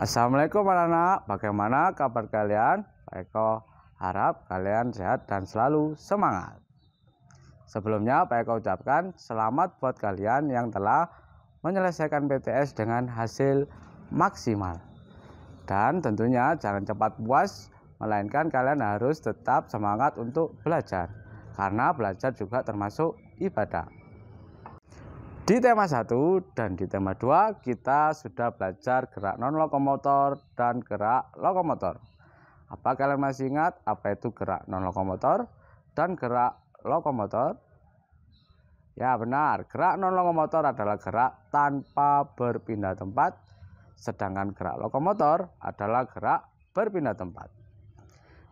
Assalamualaikum anak-anak, bagaimana kabar kalian? Pak Eko harap kalian sehat dan selalu semangat. Sebelumnya Pak Eko ucapkan selamat buat kalian yang telah menyelesaikan PTS dengan hasil maksimal. Dan tentunya jangan cepat puas, melainkan kalian harus tetap semangat untuk belajar. Karena belajar juga termasuk ibadah. Di tema 1 dan di tema 2 kita sudah belajar gerak non lokomotor dan gerak lokomotor. Apa kalian masih ingat apa itu gerak non lokomotor dan gerak lokomotor? Ya benar, gerak non lokomotor adalah gerak tanpa berpindah tempat, sedangkan gerak lokomotor adalah gerak berpindah tempat.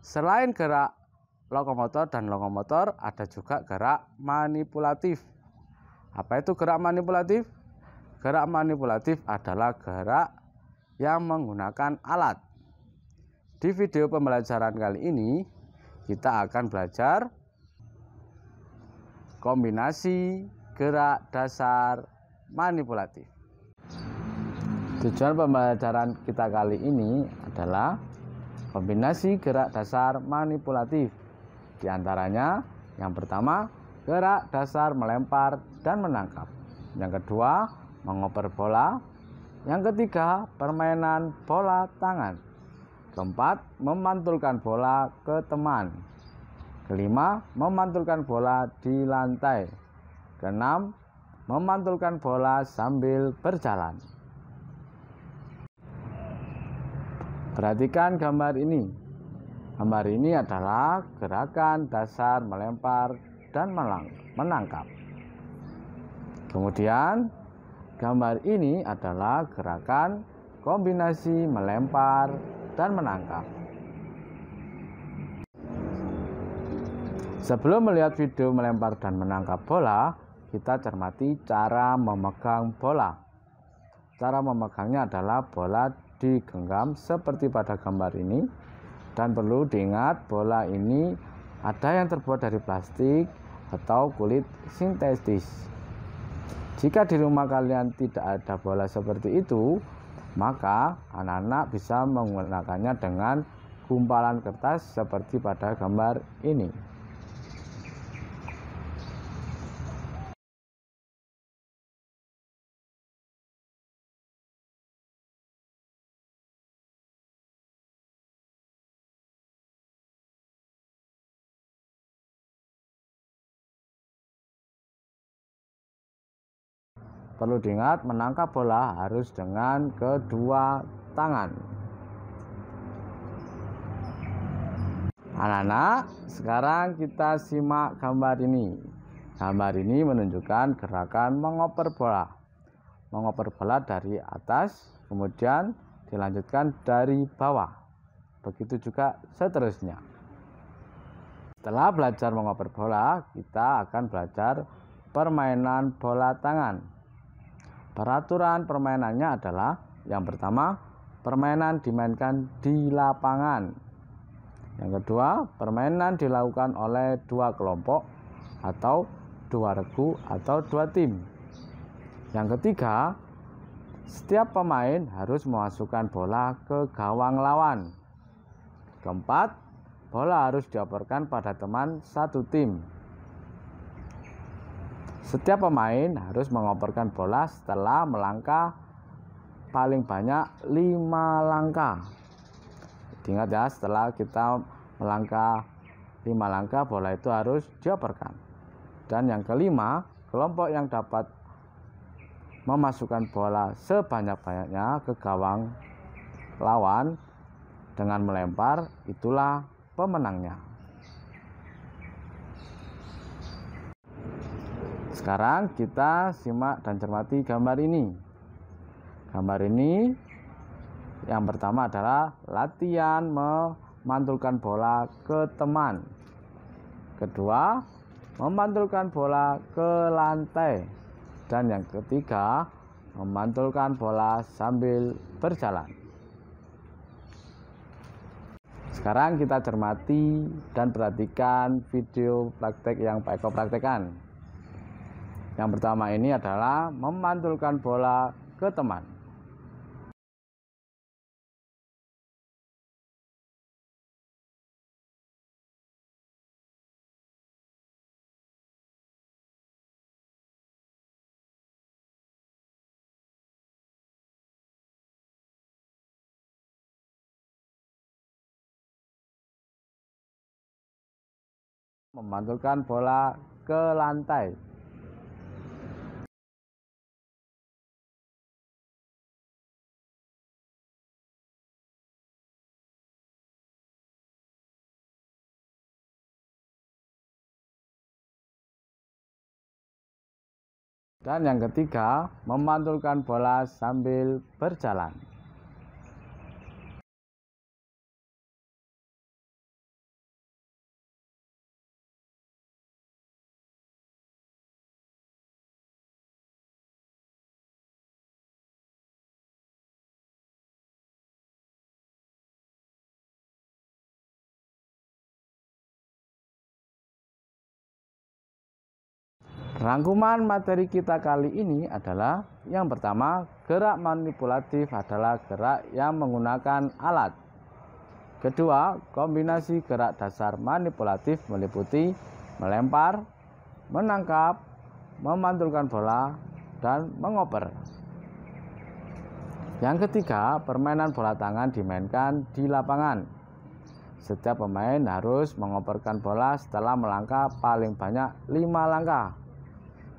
Selain gerak lokomotor dan lokomotor, ada juga gerak manipulatif apa itu gerak manipulatif? Gerak manipulatif adalah gerak yang menggunakan alat. Di video pembelajaran kali ini, kita akan belajar kombinasi gerak dasar manipulatif. Tujuan pembelajaran kita kali ini adalah kombinasi gerak dasar manipulatif. Di antaranya, yang pertama, gerak dasar melempar dan menangkap. Yang kedua, mengoper bola. Yang ketiga, permainan bola tangan. Keempat, memantulkan bola ke teman. Kelima, memantulkan bola di lantai. Keenam, memantulkan bola sambil berjalan. Perhatikan gambar ini. Gambar ini adalah gerakan dasar melempar dan menangkap. Kemudian gambar ini adalah gerakan kombinasi melempar dan menangkap. Sebelum melihat video melempar dan menangkap bola, kita cermati cara memegang bola. Cara memegangnya adalah bola digenggam seperti pada gambar ini dan perlu diingat bola ini ada yang terbuat dari plastik atau kulit sintetis jika di rumah kalian tidak ada bola seperti itu, maka anak-anak bisa menggunakannya dengan gumpalan kertas seperti pada gambar ini. Perlu diingat, menangkap bola harus dengan kedua tangan. Anak-anak, sekarang kita simak gambar ini. Gambar ini menunjukkan gerakan mengoper bola. Mengoper bola dari atas, kemudian dilanjutkan dari bawah. Begitu juga seterusnya. Setelah belajar mengoper bola, kita akan belajar permainan bola tangan. Peraturan permainannya adalah yang pertama, permainan dimainkan di lapangan. Yang kedua, permainan dilakukan oleh dua kelompok atau dua regu atau dua tim. Yang ketiga, setiap pemain harus memasukkan bola ke gawang lawan. Keempat, bola harus dioperkan pada teman satu tim. Setiap pemain harus mengoperkan bola setelah melangkah paling banyak lima langkah. Ingat ya, setelah kita melangkah lima langkah bola itu harus dioperkan. Dan yang kelima, kelompok yang dapat memasukkan bola sebanyak-banyaknya ke gawang lawan dengan melempar itulah pemenangnya. Sekarang kita simak dan cermati gambar ini. Gambar ini yang pertama adalah latihan memantulkan bola ke teman. Kedua, memantulkan bola ke lantai. Dan yang ketiga, memantulkan bola sambil berjalan. Sekarang kita cermati dan perhatikan video praktek yang Pak Eko praktekan. Yang pertama ini adalah memantulkan bola ke teman. memantulkan bola ke lantai. Dan yang ketiga, memantulkan bola sambil berjalan. Rangkuman materi kita kali ini adalah yang pertama, gerak manipulatif adalah gerak yang menggunakan alat. Kedua, kombinasi gerak dasar manipulatif meliputi melempar, menangkap, memantulkan bola, dan mengoper. Yang ketiga, permainan bola tangan dimainkan di lapangan. Setiap pemain harus mengoperkan bola setelah melangkah paling banyak 5 langkah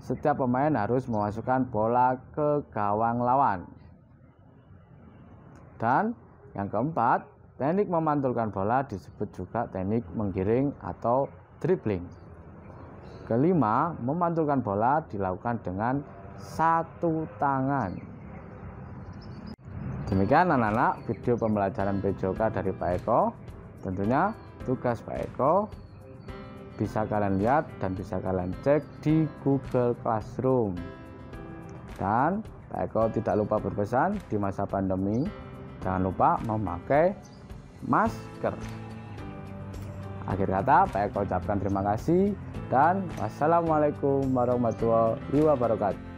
setiap pemain harus memasukkan bola ke gawang lawan. Dan yang keempat, teknik memantulkan bola disebut juga teknik menggiring atau dribbling. Kelima, memantulkan bola dilakukan dengan satu tangan. Demikian anak-anak video pembelajaran PJOK dari Pak Eko. Tentunya tugas Pak Eko bisa kalian lihat dan bisa kalian cek di Google Classroom. Dan Pak Eko tidak lupa berpesan di masa pandemi, jangan lupa memakai masker. Akhir kata, Pak Eko ucapkan terima kasih dan wassalamualaikum warahmatullahi wabarakatuh.